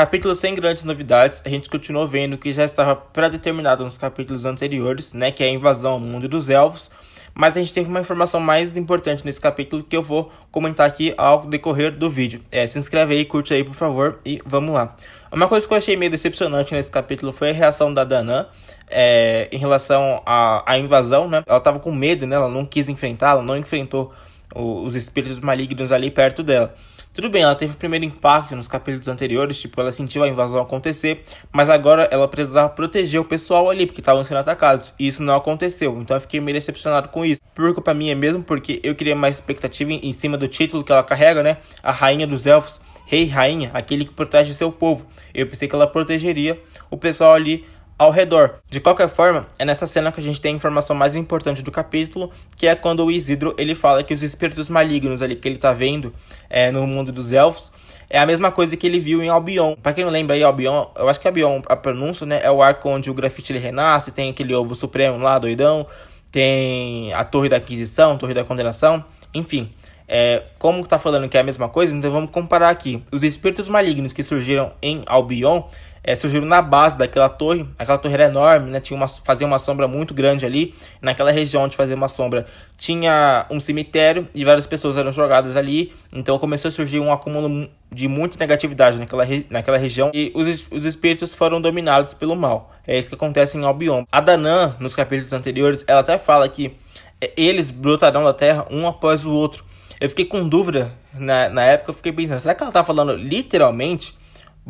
Capítulo sem grandes novidades, a gente continuou vendo que já estava predeterminado nos capítulos anteriores, né, que é a invasão ao mundo dos elfos, mas a gente teve uma informação mais importante nesse capítulo que eu vou comentar aqui ao decorrer do vídeo. É, se inscreve aí, curte aí, por favor, e vamos lá. Uma coisa que eu achei meio decepcionante nesse capítulo foi a reação da Danan é, em relação à, à invasão, né? Ela estava com medo, né? Ela não quis enfrentá-la, não enfrentou o, os espíritos malignos ali perto dela. Tudo bem, ela teve o primeiro impacto nos capítulos anteriores, tipo, ela sentiu a invasão acontecer, mas agora ela precisava proteger o pessoal ali, porque estavam sendo atacados, e isso não aconteceu, então eu fiquei meio decepcionado com isso. Por culpa minha é mesmo, porque eu queria mais expectativa em cima do título que ela carrega, né? A Rainha dos Elfos, Rei Rainha, aquele que protege o seu povo. Eu pensei que ela protegeria o pessoal ali ao redor. De qualquer forma, é nessa cena que a gente tem a informação mais importante do capítulo, que é quando o Isidro ele fala que os espíritos malignos ali que ele tá vendo é, no mundo dos elfos é a mesma coisa que ele viu em Albion. Para quem não lembra aí, Albion, eu acho que Albion, a pronúncia, né, é o arco onde o grafite ele renasce, tem aquele ovo supremo lá, doidão, tem a Torre da Aquisição, Torre da Condenação, enfim. É, como tá falando que é a mesma coisa, então vamos comparar aqui. Os espíritos malignos que surgiram em Albion é, surgiram na base daquela torre. Aquela torre era enorme, né? Tinha uma, fazia uma sombra muito grande ali. Naquela região onde fazia uma sombra tinha um cemitério e várias pessoas eram jogadas ali. Então começou a surgir um acúmulo de muita negatividade naquela, re, naquela região. E os, os espíritos foram dominados pelo mal. É isso que acontece em Albion. A Danan, nos capítulos anteriores, ela até fala que é, eles brotarão da terra um após o outro. Eu fiquei com dúvida na, né? na época, eu fiquei pensando, será que ela tá falando literalmente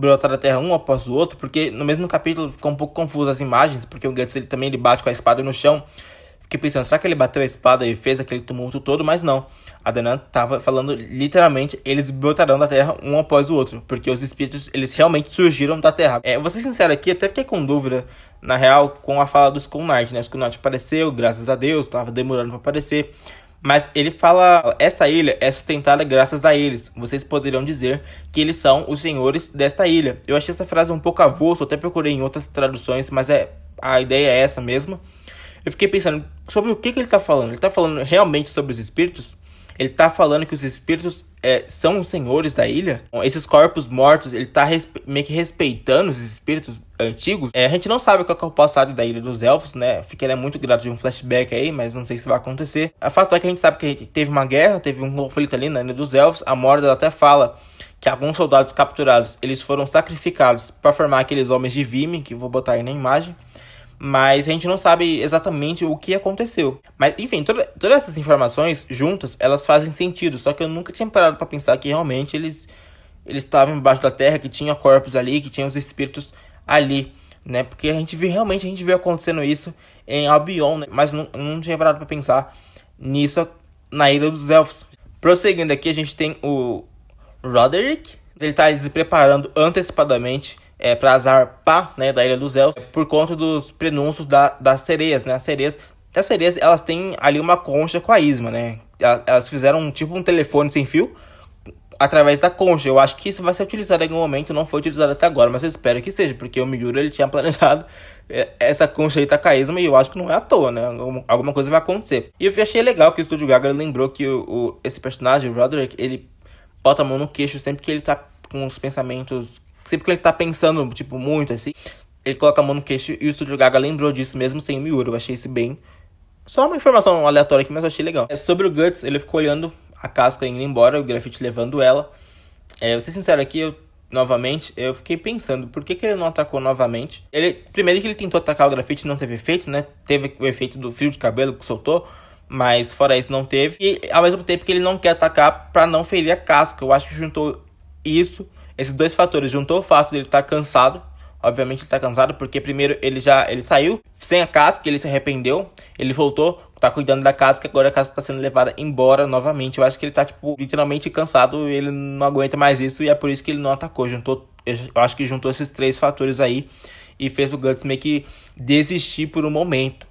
brotar da terra um após o outro, porque no mesmo capítulo ficou um pouco confuso as imagens, porque o Guts ele também ele bate com a espada no chão. Fiquei pensando, será que ele bateu a espada e fez aquele tumulto todo? Mas não. A Danan estava falando literalmente, eles brotarão da terra um após o outro, porque os espíritos, eles realmente surgiram da terra. É, vou ser sincero aqui, até fiquei com dúvida, na real, com a fala do Skull Knight, né? O Skull Knight apareceu, graças a Deus, estava demorando para aparecer. Mas ele fala: essa ilha é sustentada graças a eles. Vocês poderão dizer que eles são os senhores desta ilha. Eu achei essa frase um pouco avulsa, até procurei em outras traduções, mas é, a ideia é essa mesmo. Eu fiquei pensando sobre o que, que ele está falando. Ele está falando realmente sobre os espíritos? ele tá falando que os espíritos é, são os senhores da ilha? Esses corpos mortos, ele tá meio que respeitando os espíritos antigos? É, a gente não sabe qual é o passado da ilha dos elfos, né? Fiquei né, muito grato de um flashback aí, mas não sei se vai acontecer. O fato é que a gente sabe que gente teve uma guerra, teve um conflito ali na ilha dos elfos. A Morda até fala que alguns soldados capturados, eles foram sacrificados para formar aqueles homens de Vime, que vou botar aí na imagem mas a gente não sabe exatamente o que aconteceu. Mas, enfim, toda, todas essas informações juntas, elas fazem sentido, só que eu nunca tinha parado para pensar que realmente eles eles estavam embaixo da terra, que tinha corpos ali, que tinha os espíritos ali, né? Porque a gente viu, realmente, a gente viu acontecendo isso em Albion, né? mas não, não tinha parado para pensar nisso na Ilha dos Elfos. Prosseguindo aqui, a gente tem o Roderick, ele está se preparando antecipadamente é, para Zarpa, né, da Ilha dos Elfos, por conta dos prenúncios da, das sereias, né? As sereias, as sereias, elas têm ali uma concha com a Isma, né? Elas fizeram tipo um telefone sem fio através da concha. Eu acho que isso vai ser utilizado em algum momento, não foi utilizado até agora, mas eu espero que seja, porque o Miura ele tinha planejado é, essa concha aí tá com e eu acho que não é à toa, né? Alguma coisa vai acontecer. E eu achei legal que o Estúdio Gaga lembrou que o, o, esse personagem, o Roderick, ele bota a mão no queixo sempre que ele tá com os pensamentos Sempre que ele tá pensando, tipo, muito assim, ele coloca a mão no queixo e o Studio Gaga lembrou disso mesmo sem o Miura. Eu achei isso bem. Só uma informação aleatória aqui, mas eu achei legal. É, sobre o Guts, ele ficou olhando a casca indo embora, o grafite levando ela. É, vou ser sincero aqui, eu, novamente, eu fiquei pensando por que, que ele não atacou novamente. Ele, primeiro que ele tentou atacar o grafite não teve efeito, né? Teve o efeito do fio de cabelo que soltou, mas fora isso não teve. E ao mesmo tempo que ele não quer atacar para não ferir a casca. Eu acho que juntou isso esses dois fatores, juntou o fato dele estar tá cansado, obviamente ele tá cansado, porque primeiro ele já ele saiu sem a casca, ele se arrependeu, ele voltou, tá cuidando da casca, agora a casca tá sendo levada embora novamente. Eu acho que ele tá, tipo, literalmente cansado, ele não aguenta mais isso, e é por isso que ele não atacou. Juntou, eu acho que juntou esses três fatores aí e fez o Guts meio que desistir por um momento.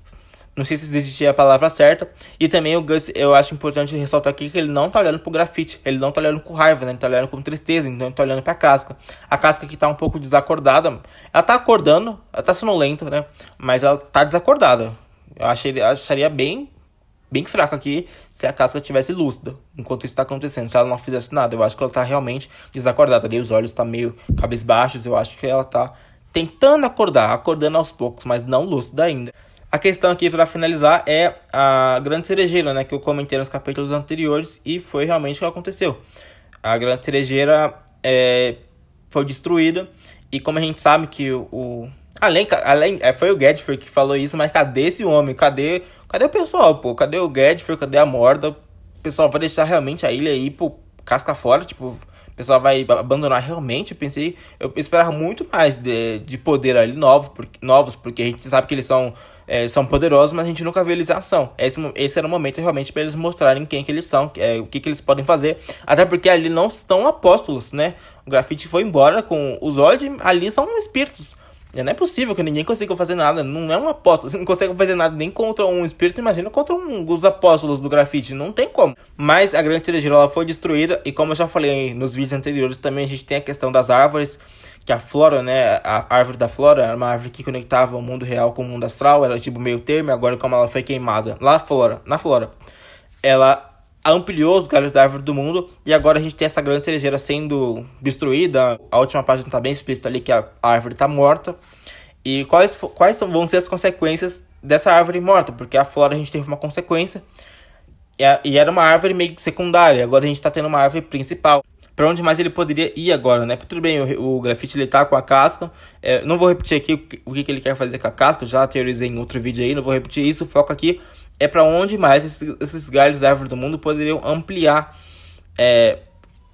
Não sei se desistir é a palavra certa. E também o Gus, eu acho importante ressaltar aqui que ele não tá olhando pro grafite, ele não tá olhando com raiva, né? Ele tá olhando com tristeza, então ele tá olhando pra casca. A casca que tá um pouco desacordada, ela tá acordando, ela tá lenta, né? Mas ela tá desacordada. Eu achei, acharia bem bem fraca aqui se a casca tivesse lúcida enquanto isso está acontecendo, se ela não fizesse nada. Eu acho que ela está realmente desacordada ali, os olhos estão tá meio cabisbaixos, eu acho que ela está tentando acordar, acordando aos poucos, mas não lúcida ainda. A questão aqui para finalizar é a Grande Cerejeira, né, que eu comentei nos capítulos anteriores e foi realmente o que aconteceu. A Grande Cerejeira é, foi destruída e como a gente sabe que o, o além, além é, foi o Gadford que falou isso, mas cadê esse homem? Cadê, cadê o pessoal, pô? Cadê o Gadford? Cadê a Morda? O pessoal vai deixar realmente a ilha aí pô casca fora, tipo, pessoal vai abandonar realmente. Eu pensei, eu esperava muito mais de, de poder ali novo, por, novos, porque a gente sabe que eles são, é, são poderosos, mas a gente nunca vê eles em ação. Esse, esse era o momento realmente para eles mostrarem quem que eles são, é, o que, que eles podem fazer. Até porque ali não estão apóstolos, né? O grafite foi embora com os Zod, ali são espíritos. É, não é possível que ninguém consiga fazer nada. Não é um apóstolo. Você não consegue fazer nada nem contra um espírito. Imagina contra um, os apóstolos do grafite. Não tem como. Mas a grande tira geral foi destruída. E como eu já falei nos vídeos anteriores, também a gente tem a questão das árvores. Que a flora, né? A árvore da flora era uma árvore que conectava o mundo real com o mundo astral. Era tipo meio termo. Agora, como ela foi queimada lá fora, na flora, ela ampliou os galhos da árvore do mundo e agora a gente tem essa grande cerejeira sendo destruída. A última página está bem explícita ali que a, árvore está morta. E quais, quais são, vão ser as consequências dessa árvore morta? Porque a flora a gente teve uma consequência e, a, e era uma árvore meio secundária. Agora a gente está tendo uma árvore principal. Para onde mais ele poderia ir agora, né? Tudo bem, o, o grafite ele tá com a casca. É, não vou repetir aqui o que, o que ele quer fazer com a casca, já teorizei em outro vídeo aí, não vou repetir isso. Foco aqui é para onde mais esses, galhos da árvore do mundo poderiam ampliar é,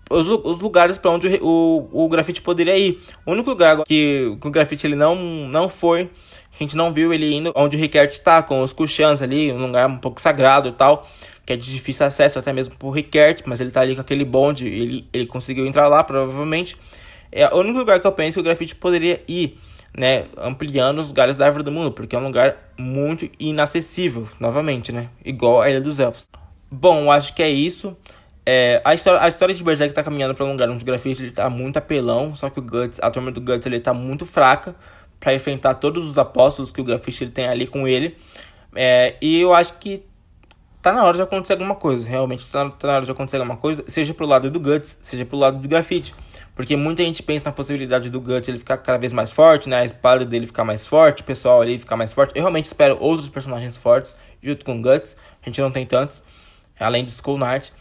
os, os, lugares para onde o, o, o, grafite poderia ir. O único lugar que, que o grafite ele não, não foi, a gente não viu ele indo onde o Rickert está, com os Kushans ali, um lugar um pouco sagrado e tal, que é de difícil acesso até mesmo para o Rickert, mas ele está ali com aquele bonde, ele, ele conseguiu entrar lá, provavelmente. É o único lugar que eu penso que o grafite poderia ir né, ampliando os galhos da árvore do mundo, porque é um lugar muito inacessível, novamente, né, igual a Ilha dos Elfos. Bom, acho que é isso. É, a, história, a história de Berserk tá caminhando para um lugar onde o grafite ele tá muito apelão, só que o Guts, a turma do Guts ele tá muito fraca para enfrentar todos os apóstolos que o grafite ele tem ali com ele. É, e eu acho que tá na hora de acontecer alguma coisa, realmente tá, tá na hora de acontecer alguma coisa, seja pro lado do Guts, seja pro lado do grafite. Porque muita gente pensa na possibilidade do Guts ele ficar cada vez mais forte, né? A espada dele ficar mais forte, o pessoal ali ficar mais forte. Eu realmente espero outros personagens fortes junto com o Guts. A gente não tem tantos, além de Skull Knight.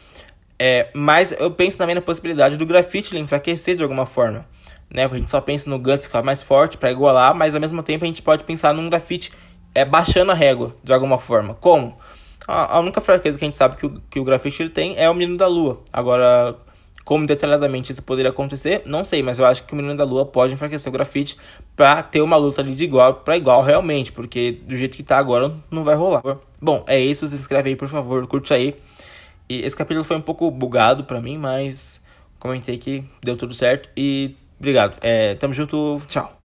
É, mas eu penso também na possibilidade do Graffiti enfraquecer de alguma forma. Né? a gente só pensa no Guts ficar mais forte para igualar, mas ao mesmo tempo a gente pode pensar num Graffiti é, baixando a régua de alguma forma. Como? A, a única fraqueza que a gente sabe que o, que o Graffiti ele tem é o Menino da Lua. Agora, como detalhadamente isso poderia acontecer, não sei, mas eu acho que o Menino da Lua pode enfraquecer o grafite para ter uma luta ali de igual para igual realmente, porque do jeito que tá agora não vai rolar. Bom, é isso, se inscreve aí, por favor, curte aí. E esse capítulo foi um pouco bugado para mim, mas comentei que deu tudo certo e obrigado. É, tamo junto, tchau.